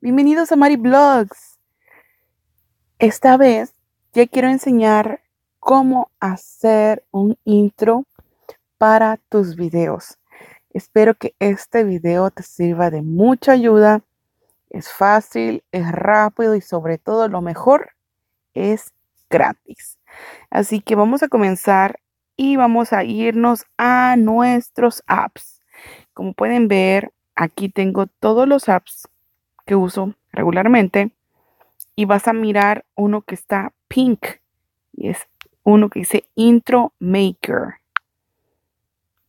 Bienvenidos a Mari Blogs. Esta vez ya quiero enseñar cómo hacer un intro para tus videos. Espero que este video te sirva de mucha ayuda. Es fácil, es rápido y sobre todo lo mejor es gratis. Así que vamos a comenzar y vamos a irnos a nuestros apps. Como pueden ver, aquí tengo todos los apps que uso regularmente y vas a mirar uno que está pink y es uno que dice Intro Maker.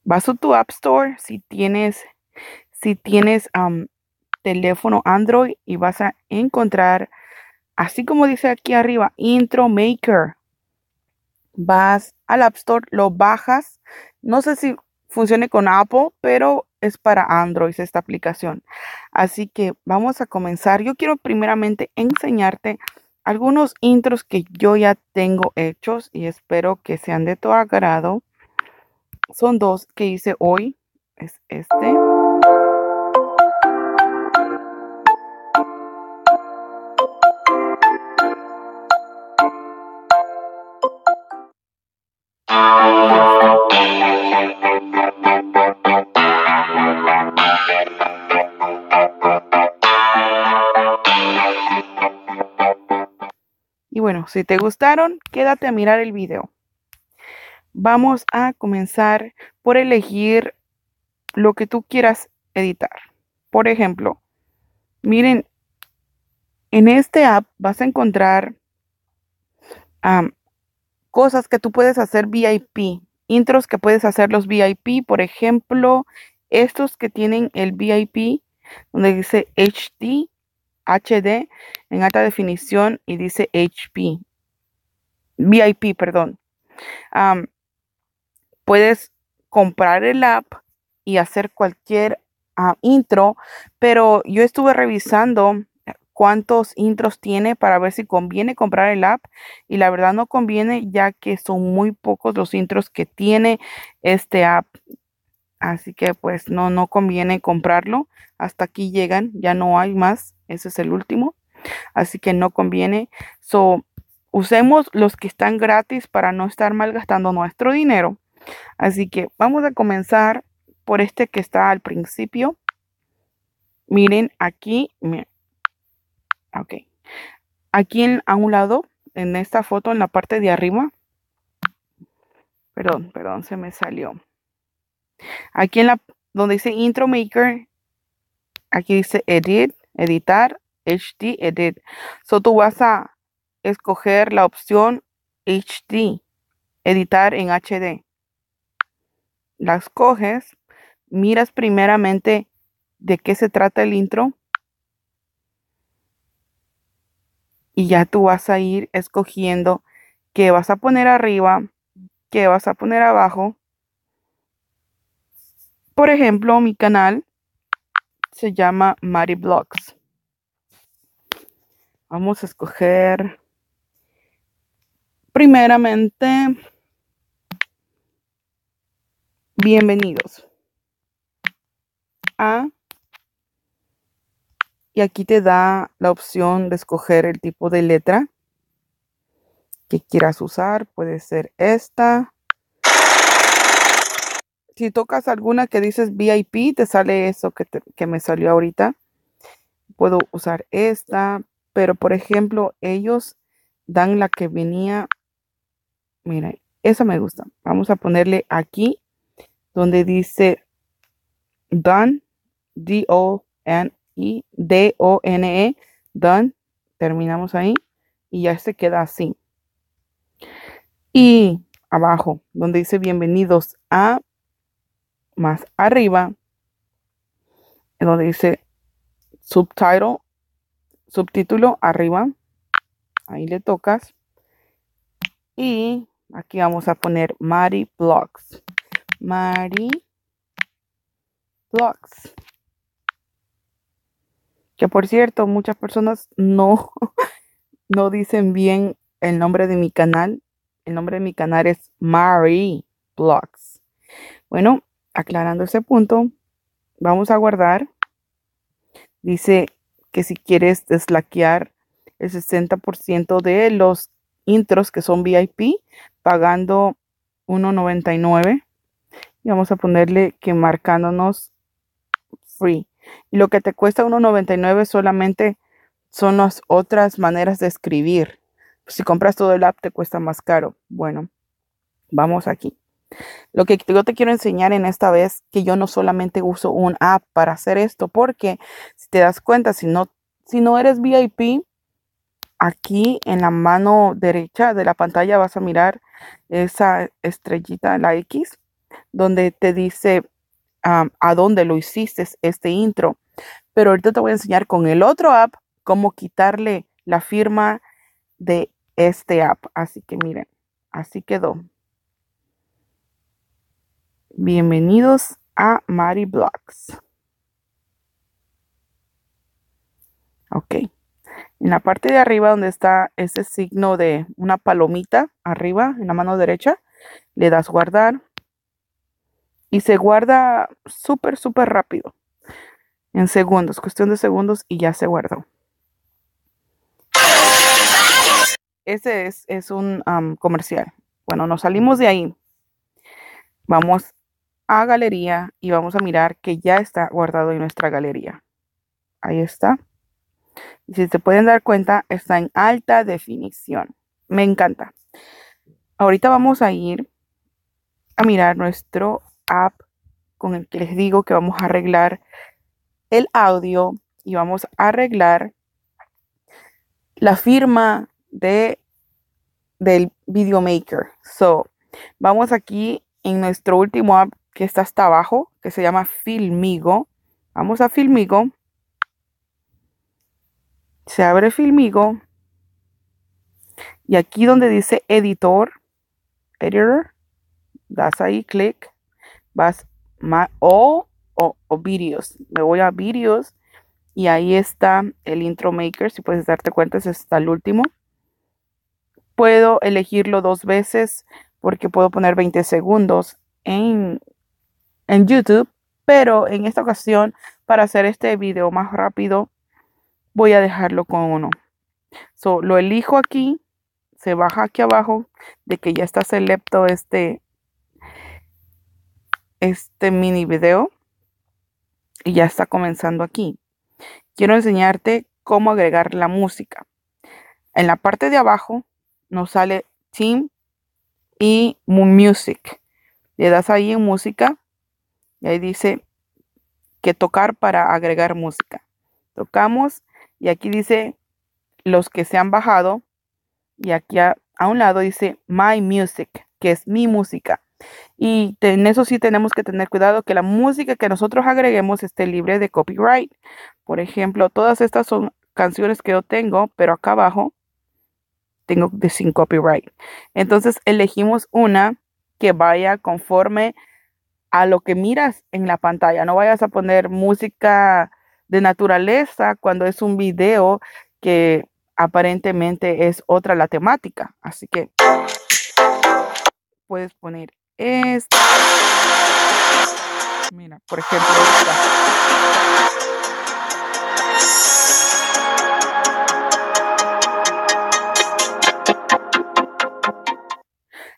Vas a tu App Store si tienes, si tienes um, teléfono Android y vas a encontrar, así como dice aquí arriba, Intro Maker. Vas al App Store, lo bajas. No sé si funcione con Apple, pero es para Android esta aplicación. Así que vamos a comenzar. Yo quiero primeramente enseñarte algunos intros que yo ya tengo hechos y espero que sean de tu agrado. Son dos que hice hoy. Es este. Y bueno, si te gustaron, quédate a mirar el video. Vamos a comenzar por elegir lo que tú quieras editar. Por ejemplo, miren, en este app vas a encontrar cosas que tú puedes hacer VIP, intros que puedes hacer los VIP, por ejemplo, estos que tienen el VIP, donde dice HD, HD, en alta definición y dice HP, VIP, perdón. puedes comprar el app y hacer cualquier ah, intro, pero yo estuve revisando cuántos intros tiene para ver si conviene comprar el app y la verdad no conviene ya que son muy pocos los intros que tiene este app. Así que pues no, no conviene comprarlo. Hasta aquí llegan, ya no hay más. Ese es el último. Así que no conviene. So, usemos los que están gratis para no estar malgastando nuestro dinero. Así que vamos a comenzar por este que está al principio. Miren aquí. Ok. Aquí en, a un lado, en esta foto, en la parte de arriba. Perdón, perdón, se me salió. Aquí en la donde dice Intro Maker, aquí dice Edit, editar, HD Edit. So tú vas a escoger la opción HD, editar en HD. La escoges, miras primeramente de qué se trata el intro y ya tú vas a ir escogiendo qué vas a poner arriba, qué vas a poner abajo. Por ejemplo, mi canal se llama Mari Blogs. Vamos a escoger primeramente bienvenidos a y aquí te da la opción de escoger el tipo de letra que quieras usar. Puede ser esta. Si tocas alguna que dices VIP, te sale eso que, que me salió ahorita. Puedo usar esta, pero por ejemplo, ellos dan la que venía, mira, esa me gusta. Vamos a ponerle aquí donde dice done, D-O-N-E, D-O-N-E, done, terminamos ahí y ya se queda así. Y abajo, donde dice bienvenidos a, más arriba, donde dice subtitle subtítulo arriba. Ahí le tocas. Y aquí vamos a poner Mari Blogs. Mari Blogs. Que por cierto, muchas personas no, no dicen bien el nombre de mi canal. El nombre de mi canal es Mari Blogs. Bueno, aclarando ese punto, vamos a guardar. Dice que si quieres deslaquear el 60% de los intros que son VIP pagando 1.99 y vamos a ponerle que marcándonos free. Y lo que te cuesta 1.99 solamente son las otras maneras de escribir. Si compras todo el app te cuesta más caro. Bueno, vamos aquí. Lo que yo te quiero enseñar en esta vez que yo no solamente uso un app para hacer esto, porque si te das cuenta, si no, si no eres VIP, aquí en la mano derecha de la pantalla vas a mirar esa estrellita, la X, donde te dice a dónde lo hiciste este intro. Pero ahorita te voy a enseñar con el otro app cómo quitarle la firma de este app. Así que miren, así quedó. Bienvenidos a Mari Blocks. Ok. En la parte de arriba donde está ese signo de una palomita arriba en la mano derecha, le das guardar y se guarda súper, súper rápido. En segundos, cuestión de segundos y ya se guardó. Ese es, un comercial. Bueno, nos salimos de ahí. Vamos a galería y vamos a mirar que ya está guardado en nuestra galería. Ahí está. Y si se pueden dar cuenta, está en alta definición. Me encanta. Ahorita vamos a ir a mirar nuestro app con el que les digo que vamos a arreglar el audio y vamos a arreglar la firma de del videomaker. So, vamos aquí en nuestro último app que está hasta abajo, que se llama Filmigo. Vamos a Filmigo. Se abre Filmigo. Y aquí donde dice editor, editor, das ahí clic, vas o, o, videos. Me voy a videos y ahí está el intro maker. Si puedes darte cuenta, ese está el último. Puedo elegirlo dos veces porque puedo poner 20 segundos en en YouTube, pero en esta ocasión, para hacer este video más rápido, voy a dejarlo con uno. So, lo elijo aquí, se baja aquí abajo, de que ya está selecto este, este mini video. Y ya está comenzando aquí. Quiero enseñarte cómo agregar la música. En la parte de abajo nos sale Team y Music. Le das ahí en música y ahí dice que tocar para agregar música. Tocamos y aquí dice los que se han bajado y aquí a, un lado dice my music, que es mi música. Y en eso sí tenemos que tener cuidado que la música que nosotros agreguemos esté libre de copyright. Por ejemplo, todas estas son canciones que yo tengo, pero acá abajo tengo de sin copyright. Entonces elegimos una que vaya conforme a lo que miras en la pantalla. No vayas a poner música de naturaleza cuando es un video que aparentemente es otra la temática. Así que puedes poner esta. Mira, por ejemplo, esta.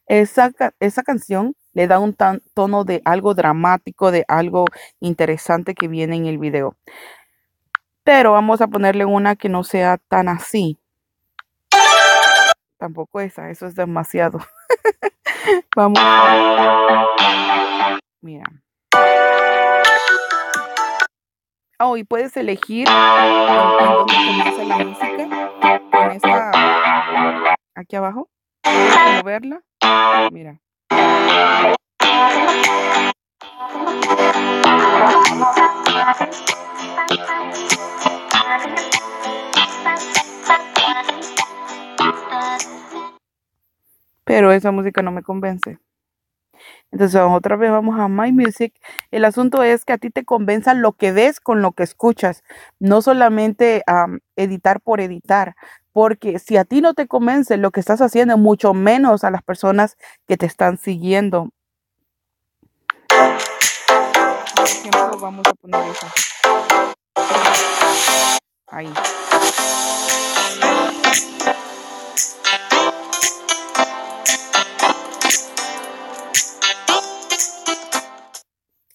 Esa, esa, canción le da un tono de algo dramático, de algo interesante que viene en el video. Pero vamos a ponerle una que no sea tan así. Tampoco esa, eso es demasiado. vamos. Mira. Oh, y puedes elegir comienza la música con esta aquí abajo. Moverla. Mira. Pero esa música no me convence. Entonces otra vez vamos a My Music. El asunto es que a ti te convenza lo que ves con lo que escuchas, no solamente a editar por editar, porque si a ti no te convence lo que estás haciendo, mucho menos a las personas que te están siguiendo. vamos a poner eso. Ahí.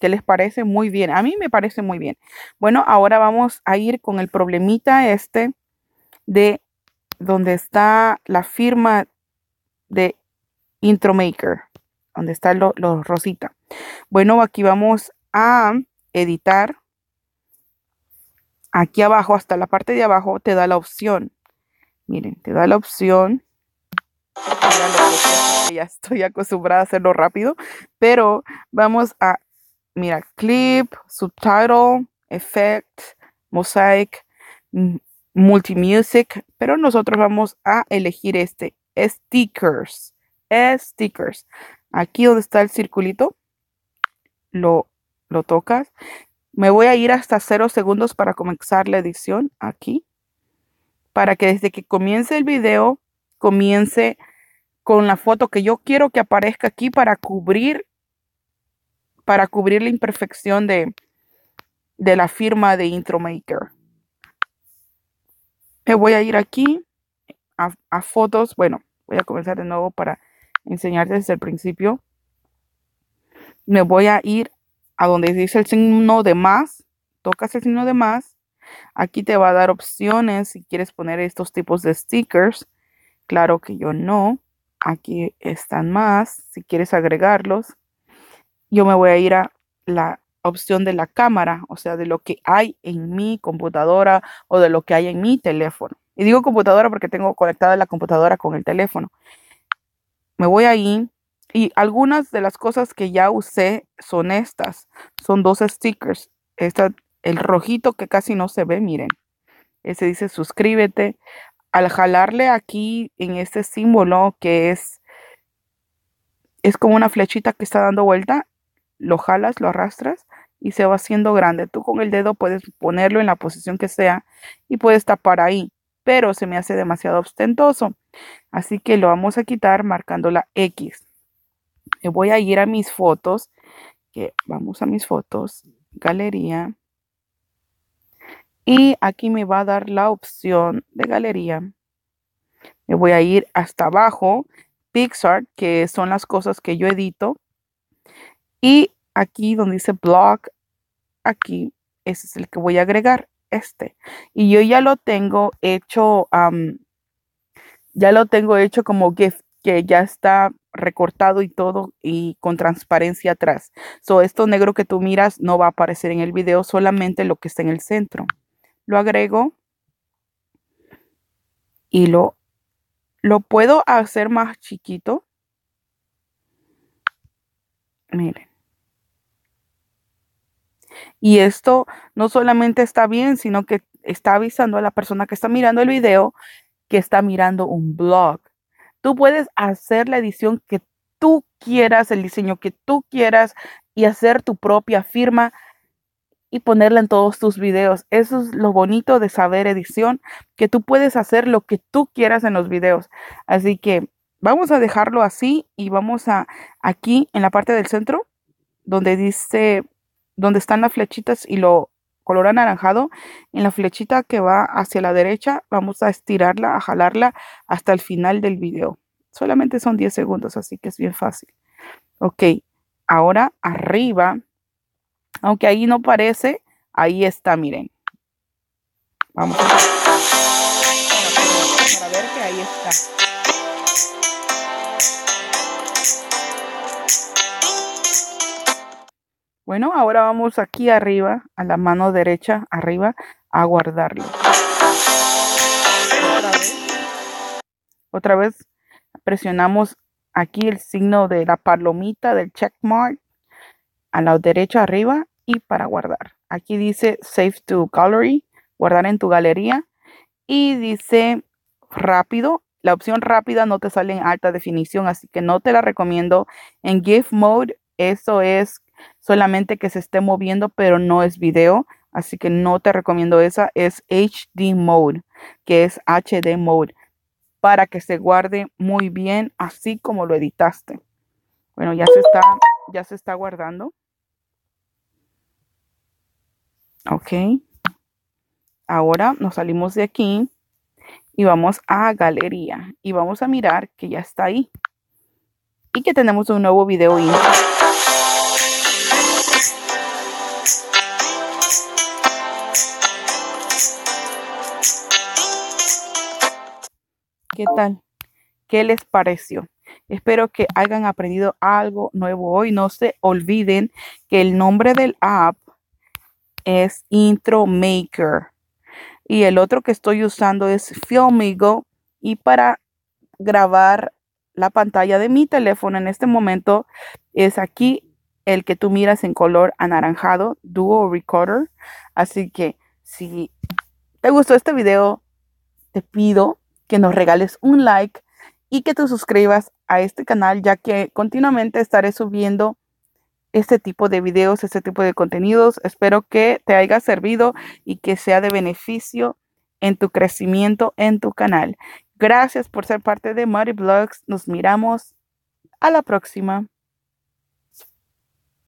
¿Qué les parece? Muy bien. A mí me parece muy bien. Bueno, ahora vamos a ir con el problemita este de donde está la firma de intro maker donde están los lo rosita. Bueno, aquí vamos a editar. Aquí abajo, hasta la parte de abajo, te da la opción. Miren, te da la opción. Ya estoy acostumbrada a hacerlo rápido, pero vamos a, mira, clip, subtitle, effect, mosaic, Multimusic, pero nosotros vamos a elegir este, stickers, stickers. Aquí donde está el circulito, lo, lo tocas. Me voy a ir hasta 0 segundos para comenzar la edición aquí, para que desde que comience el video, comience con la foto que yo quiero que aparezca aquí para cubrir, para cubrir la imperfección de, de la firma de Intro Maker. Me voy a ir aquí a, fotos. Bueno, voy a comenzar de nuevo para enseñarte desde el principio. Me voy a ir a donde dice el signo de más. Tocas el signo de más. Aquí te va a dar opciones si quieres poner estos tipos de stickers. Claro que yo no. Aquí están más si quieres agregarlos. Yo me voy a ir a la opción de la cámara, o sea, de lo que hay en mi computadora o de lo que hay en mi teléfono. Y digo computadora porque tengo conectada la computadora con el teléfono. Me voy ahí y algunas de las cosas que ya usé son estas. Son dos stickers. Esta, el rojito que casi no se ve, miren. Ese dice suscríbete. Al jalarle aquí en este símbolo que es, es como una flechita que está dando vuelta, lo jalas, lo arrastras y se va haciendo grande. Tú con el dedo puedes ponerlo en la posición que sea y puedes tapar ahí, pero se me hace demasiado ostentoso. Así que lo vamos a quitar marcando la X. Me voy a ir a mis fotos, que vamos a mis fotos, galería. Y aquí me va a dar la opción de galería. Me voy a ir hasta abajo, Pixar, que son las cosas que yo edito. Y aquí donde dice blog, aquí ese es el que voy a agregar, este. Y yo ya lo tengo hecho, ya lo tengo hecho como GIF, que ya está recortado y todo y con transparencia atrás. So, esto negro que tú miras no va a aparecer en el video, solamente lo que está en el centro. Lo agrego y lo, lo puedo hacer más chiquito Miren. Y esto no solamente está bien, sino que está avisando a la persona que está mirando el video que está mirando un blog. Tú puedes hacer la edición que tú quieras, el diseño que tú quieras y hacer tu propia firma y ponerla en todos tus videos. Eso es lo bonito de saber edición, que tú puedes hacer lo que tú quieras en los videos. Así que Vamos a dejarlo así y vamos a aquí en la parte del centro donde dice, donde están las flechitas y lo color anaranjado, en la flechita que va hacia la derecha, vamos a estirarla, a jalarla hasta el final del video. Solamente son 10 segundos, así que es bien fácil. Ok, ahora arriba, aunque ahí no parece, ahí está, miren. Vamos a ver que ahí está. Bueno, ahora vamos aquí arriba, a la mano derecha arriba, a guardarlo. Otra vez, presionamos aquí el signo de la palomita del checkmark a la derecha arriba y para guardar. Aquí dice Save to Gallery, guardar en tu galería. Y dice rápido. La opción rápida no te sale en alta definición, así que no te la recomiendo. En GIF Mode, eso es solamente que se esté moviendo, pero no es video. Así que no te recomiendo esa. Es HD Mode, que es HD Mode, para que se guarde muy bien, así como lo editaste. Bueno, ya se está, ya se está guardando. Ok. Ahora nos salimos de aquí y vamos a galería y vamos a mirar que ya está ahí y que tenemos un nuevo video. ahí. ¿Qué les pareció? Espero que hayan aprendido algo nuevo hoy. No se olviden que el nombre del app es Intro Maker. Y el otro que estoy usando es Filmigo. Y para grabar la pantalla de mi teléfono en este momento es aquí el que tú miras en color anaranjado, Duo Recorder. Así que si te gustó este video, te pido que nos regales un like y que te suscribas a este canal ya que continuamente estaré subiendo este tipo de videos, este tipo de contenidos. Espero que te haya servido y que sea de beneficio en tu crecimiento en tu canal. Gracias por ser parte de Muddy Blogs. Nos miramos a la próxima.